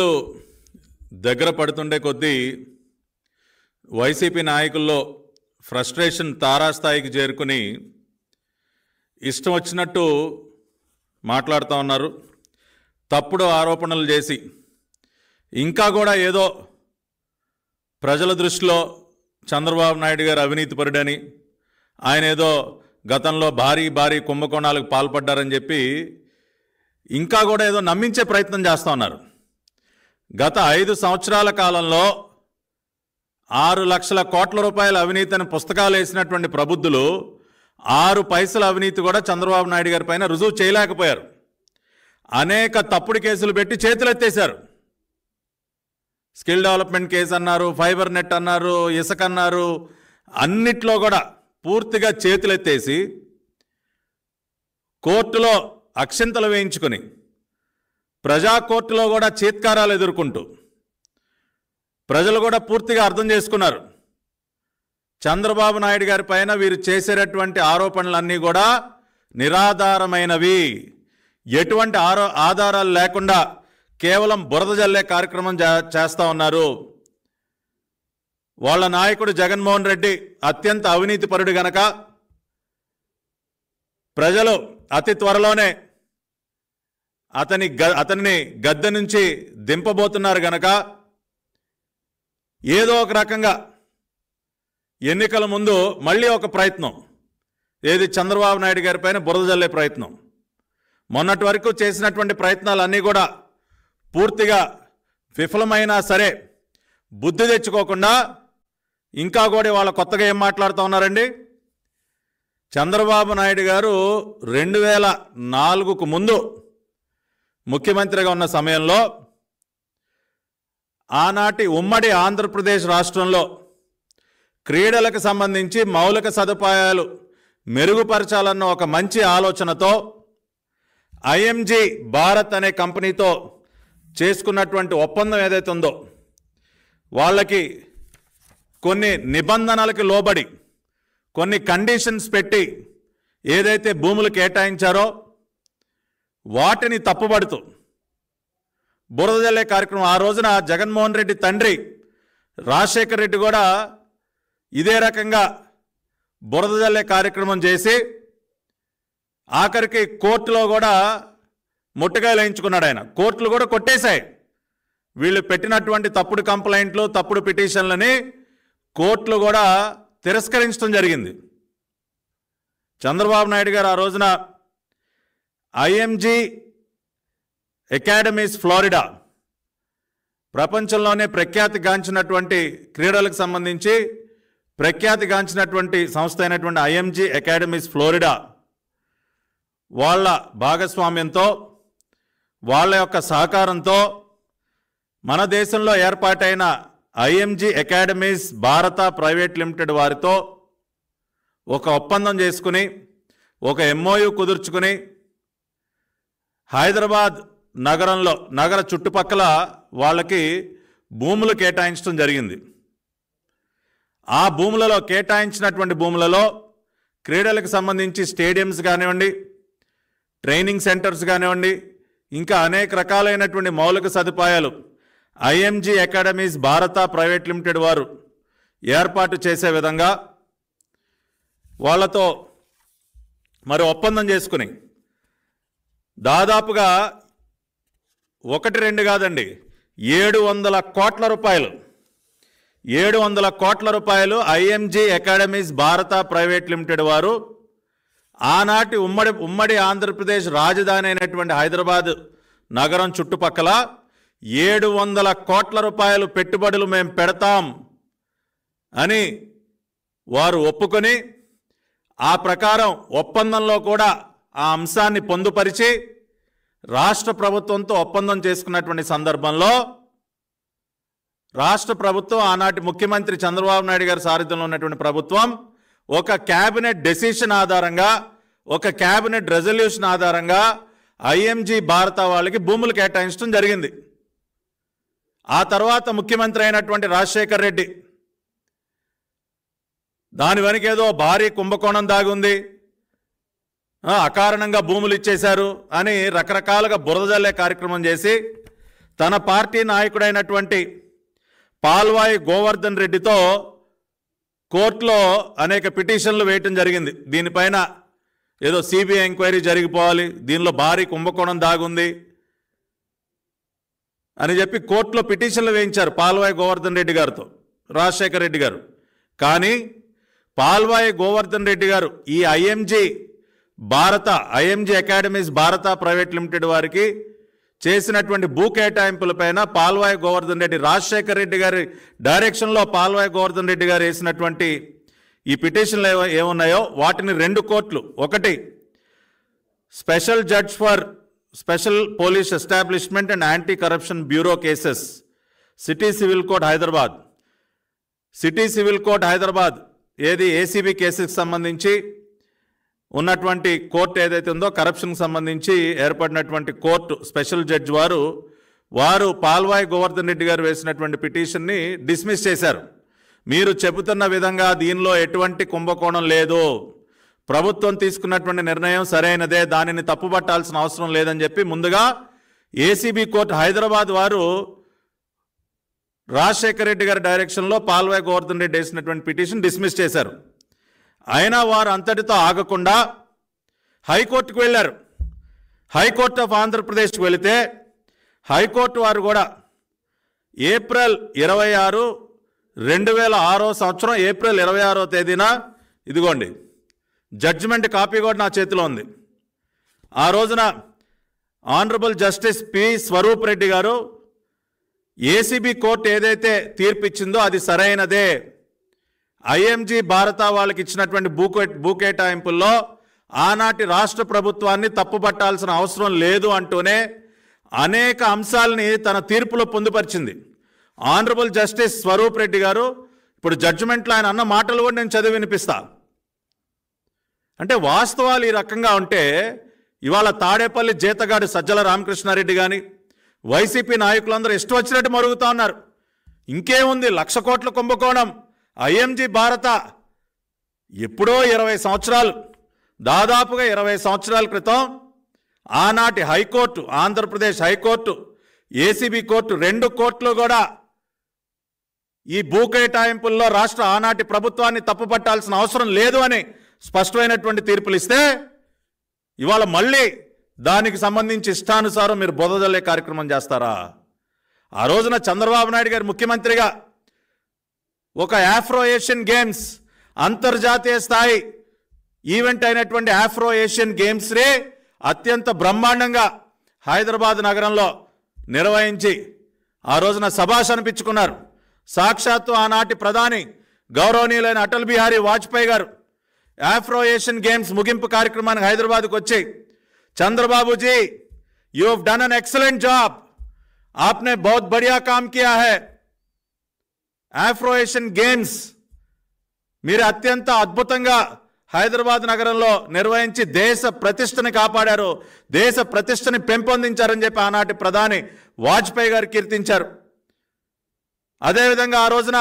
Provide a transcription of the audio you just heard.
ఎన్నికలు దగ్గర పడుతుండే కొద్దీ వైసీపీ నాయకుల్లో ఫ్రస్ట్రేషన్ తారాస్థాయికి చేరుకుని ఇష్టం వచ్చినట్టు మాట్లాడుతూ ఉన్నారు తప్పుడు ఆరోపణలు చేసి ఇంకా కూడా ఏదో ప్రజల దృష్టిలో చంద్రబాబు నాయుడు గారు అవినీతిపరుడని ఆయన ఏదో గతంలో భారీ భారీ కుంభకోణాలకు పాల్పడ్డారని చెప్పి ఇంకా కూడా ఏదో నమ్మించే ప్రయత్నం చేస్తూ ఉన్నారు గత ఐదు సంవత్సరాల కాలంలో ఆరు లక్షల కోట్ల రూపాయల అవినీతిని పుస్తకాలు వేసినటువంటి ప్రబుద్ధులు ఆరు పైసల అవినీతి కూడా చంద్రబాబు నాయుడు గారి పైన రుజువు చేయలేకపోయారు అనేక తప్పుడు కేసులు పెట్టి చేతులెత్తేశారు స్కిల్ డెవలప్మెంట్ కేసు అన్నారు ఫైబర్ నెట్ అన్నారు ఇసుక అన్నారు అన్నిట్లో కూడా పూర్తిగా చేతులెత్తేసి కోర్టులో అక్షింతలు వేయించుకొని ప్రజాకోర్టులో కూడా చీత్కారాలు ఎదుర్కొంటూ ప్రజలు కూడా పూర్తిగా అర్థం చేసుకున్నారు చంద్రబాబు నాయుడు గారి పైన వీరు చేసేటటువంటి ఆరోపణలన్నీ కూడా నిరాధారమైనవి ఎటువంటి ఆరో ఆధారాలు లేకుండా కేవలం బురద జల్లే కార్యక్రమం చేస్తూ ఉన్నారు వాళ్ళ నాయకుడు జగన్మోహన్ రెడ్డి అత్యంత అవినీతిపరుడు గనక ప్రజలు అతి త్వరలోనే అతని గ అతనిని గద్దె నుంచి దింపబోతున్నారు గనక ఏదో ఒక రకంగా ఎన్నికల ముందు మళ్ళీ ఒక ప్రయత్నం ఏది చంద్రబాబు నాయుడు గారి పైన బురద జల్లే ప్రయత్నం మొన్నటి వరకు చేసినటువంటి ప్రయత్నాలన్నీ కూడా పూర్తిగా విఫలమైనా సరే బుద్ధి తెచ్చుకోకుండా ఇంకా కూడా వాళ్ళ కొత్తగా ఏం మాట్లాడుతూ ఉన్నారండి చంద్రబాబు నాయుడు గారు రెండు వేల నాలుగుకు ముందు ముఖ్యమంత్రిగా ఉన్న సమయంలో ఆనాటి ఉమ్మడి ఆంధ్రప్రదేశ్ రాష్ట్రంలో క్రీడలకు సంబంధించి మౌలిక సదుపాయాలు మెరుగుపరచాలన్న ఒక మంచి ఆలోచనతో ఐఎంజీ భారత్ అనే కంపెనీతో చేసుకున్నటువంటి ఒప్పందం ఏదైతే ఉందో వాళ్ళకి కొన్ని నిబంధనలకి లోబడి కొన్ని కండిషన్స్ పెట్టి ఏదైతే భూములు కేటాయించారో వాటిని తప్పుబడుతూ బురద జల్లే కార్యక్రమం ఆ రోజున జగన్మోహన్ రెడ్డి తండ్రి రాజశేఖర్ రెడ్డి కూడా ఇదే రకంగా బురద జల్లే కార్యక్రమం చేసి ఆఖరికి కోర్టులో కూడా ముట్టగాయలు వేయించుకున్నాడు ఆయన కోర్టులు కూడా కొట్టేశాయి వీళ్ళు పెట్టినటువంటి తప్పుడు కంప్లైంట్లు తప్పుడు పిటిషన్లని కోర్టులు కూడా తిరస్కరించడం జరిగింది చంద్రబాబు నాయుడు గారు ఆ రోజున ఐఎంజీ అకాడమీస్ ఫ్లోరిడా ప్రపంచంలోనే ప్రఖ్యాతి గాంచినటువంటి క్రీడలకు సంబంధించి ప్రఖ్యాతి గాంచినటువంటి సంస్థ అయినటువంటి ఐఎంజీ అకాడమీస్ ఫ్లోరిడా వాళ్ళ భాగస్వామ్యంతో వాళ్ళ యొక్క సహకారంతో మన దేశంలో ఏర్పాటైన IMG academies Bharata private limited వారితో ఒక ఒప్పందం చేసుకుని ఒక ఎంఓయు కుదుర్చుకుని హైదరాబాద్ నగరంలో నగర చుట్టుపక్కల వాళ్ళకి భూములు కేటాయించడం జరిగింది ఆ భూములలో కేటాయించినటువంటి భూములలో క్రీడలకు సంబంధించి స్టేడియంస్ కానివ్వండి ట్రైనింగ్ సెంటర్స్ కానివ్వండి ఇంకా అనేక రకాలైనటువంటి మౌలిక సదుపాయాలు IMG academies Bharata private limited వారు ఏర్పాటు చేసే విధంగా వాళ్ళతో మరి ఒప్పందం చేసుకుని దాదాపుగా ఒకటి రెండు కాదండి ఏడు వందల కోట్ల రూపాయలు ఏడు వందల కోట్ల రూపాయలు IMG academies Bharata private limited వారు ఆనాటి ఉమ్మడి ఉమ్మడి ఆంధ్రప్రదేశ్ రాజధాని అయినటువంటి హైదరాబాద్ నగరం చుట్టుపక్కల ఏడు వందల కోట్ల రూపాయలు పెట్టుబడులు మేము పెడతాం అని వారు ఒప్పుకొని ఆ ప్రకారం ఒప్పందంలో కూడా ఆ అంశాన్ని పొందుపరిచి రాష్ట్ర ప్రభుత్వంతో ఒప్పందం చేసుకున్నటువంటి సందర్భంలో రాష్ట్ర ప్రభుత్వం ఆనాటి ముఖ్యమంత్రి చంద్రబాబు నాయుడు గారి సారథ్యంలో ఉన్నటువంటి ప్రభుత్వం ఒక క్యాబినెట్ డెసిషన్ ఆధారంగా ఒక క్యాబినెట్ రెజల్యూషన్ ఆధారంగా ఐఎంజీ భారత వాళ్ళకి భూములు కేటాయించడం జరిగింది ఆ తర్వాత ముఖ్యమంత్రి అయినటువంటి రాజశేఖర్ రెడ్డి దాని వెనకేదో భారీ కుంభకోణం దాగుంది అకారణంగా భూములు ఇచ్చేశారు అని రకరకాలుగా బురదజల్లే కార్యక్రమం చేసి తన పార్టీ నాయకుడైనటువంటి పాల్వాయి గోవర్ధన్ రెడ్డితో కోర్టులో అనేక పిటిషన్లు వేయటం జరిగింది దీనిపైన ఏదో సిబిఐ ఎంక్వైరీ జరిగిపోవాలి దీనిలో భారీ కుంభకోణం దాగుంది అని చెప్పి కోర్టులో పిటిషన్లు వేయించారు పాల్వాయి గోవర్ధన్ రెడ్డి గారితో రాజశేఖర రెడ్డి గారు కానీ పాల్వాయి గోవర్ధన్ రెడ్డి గారు ఈ IMG Bharata IMG academies Bharata private limited వారికి చేసినటువంటి భూ కేటాయింపులపైన పాల్వాయ్ గోవర్ధన్ రెడ్డి రాజశేఖర రెడ్డి గారి డైరెక్షన్లో పాల్వాయ్ గోవర్ధన్ రెడ్డి గారు వేసినటువంటి ఈ పిటిషన్లు ఏమున్నాయో వాటిని రెండు కోట్లు ఒకటి special judge for special police establishment and anti corruption bureau cases city civil court Hyderabad city civil court Hyderabad ఏది ఏసీబీ కేసుకి సంబంధించి ఉన్నటువంటి కోర్టు ఏదైతే ఉందో కరప్షన్కి సంబంధించి ఏర్పడినటువంటి కోర్టు స్పెషల్ జడ్జ్ వారు వారు పాల్వాయి గోవర్ధన్ రెడ్డి గారు వేసినటువంటి పిటిషన్ని డిస్మిస్ చేశారు మీరు చెబుతున్న విధంగా దీనిలో ఎటువంటి కుంభకోణం లేదు ప్రభుత్వం తీసుకున్నటువంటి నిర్ణయం సరైనదే దానిని తప్పుపట్టాల్సిన అవసరం లేదని చెప్పి ముందుగా ఏసీబీ కోర్టు హైదరాబాద్ వారు రాజశేఖర రెడ్డి గారి డైరెక్షన్లో పాల్వాయి గోవర్ధన్ రెడ్డి వేసినటువంటి పిటిషన్ డిస్మిస్ చేశారు అయినా వారు అంతటితో ఆగకుండా హైకోర్టుకు వెళ్ళారు హైకోర్టు ఆఫ్ ఆంధ్రప్రదేశ్కి వెళితే హైకోర్టు వారు కూడా ఏప్రిల్ ఇరవై ఆరు రెండు వేల ఆరో సంవత్సరం ఏప్రిల్ ఇరవై ఆరో తేదీన ఇదిగోండి జడ్జిమెంట్ కాపీ కూడా నా చేతిలో ఉంది ఆ రోజున honourable justice P Swarup Reddy garu ACB court ఏదైతే తీర్పిచ్చిందో అది సరైనదే ఐఎంజీ భారత వాళ్ళకి ఇచ్చినటువంటి భూకే భూకేటాయింపుల్లో ఆనాటి రాష్ట్ర ప్రభుత్వాన్ని తప్పుపట్టాల్సిన అవసరం లేదు అంటూనే అనేక అంశాలని తన తీర్పులో పొందుపరిచింది ఆనరబుల్ జస్టిస్ స్వరూప్ రెడ్డి గారు ఇప్పుడు జడ్జిమెంట్లో ఆయన అన్న మాటలు కూడా నేను చదివి వినిపిస్తా అంటే వాస్తవాలు ఈ రకంగా ఉంటే ఇవాళ తాడేపల్లి జీతగాడు సజ్జల రామకృష్ణారెడ్డి కానీ వైసీపీ నాయకులందరూ ఇష్టం వచ్చినట్టు మరుగుతూ ఉన్నారు ఇంకేముంది లక్ష కోట్ల కుంభకోణం ఐఎంజి భారత ఎప్పుడో ఇరవై సంవత్సరాలు దాదాపుగా ఇరవై సంవత్సరాల క్రితం ఆనాటి high court Andhra Pradesh high court ACB court రెండు కోర్టులు కూడా ఈ భూ కేటాయింపుల్లో రాష్ట్ర ఆనాటి ప్రభుత్వాన్ని తప్పుపట్టాల్సిన అవసరం లేదు అని స్పష్టమైనటువంటి తీర్పులు ఇస్తే ఇవాళ మళ్ళీ దానికి సంబంధించి ఇష్టానుసారం మీరు బొదజల్లే కార్యక్రమం చేస్తారా ఆ రోజున చంద్రబాబు నాయుడు గారు ముఖ్యమంత్రిగా ఒక ఆఫ్రో ఏషియన్ గేమ్స్ అంతర్జాతీయ స్థాయి ఈవెంట్ అయినటువంటి ఆఫ్రో ఏషియన్ రే అత్యంత బ్రహ్మాండంగా హైదరాబాద్ నగరంలో నిర్వహించి ఆ రోజున సభాష్ అనిపించుకున్నారు సాక్షాత్తు ఆనాటి ప్రధాని గౌరవనీయులైన అటల్ బిహారీ వాజ్పేయి గారు ఆఫ్రో ఏషియన్ గేమ్స్ ముగింపు కార్యక్రమానికి హైదరాబాద్కు వచ్చి Chandrababuji you have done an excellent job ఆప్నే बहुत బడియా కామ్ కియా హే ఆఫ్రోయేషన్ గేమ్స్ మీరు అత్యంత అద్భుతంగా హైదరాబాద్ నగరంలో నిర్వహించి దేశ ప్రతిష్టని కాపాడారు దేశ ప్రతిష్టని పెంపొందించారని చెప్పి ఆనాటి ప్రధాని వాజ్పేయి గారు కీర్తించారు అదేవిధంగా ఆ రోజున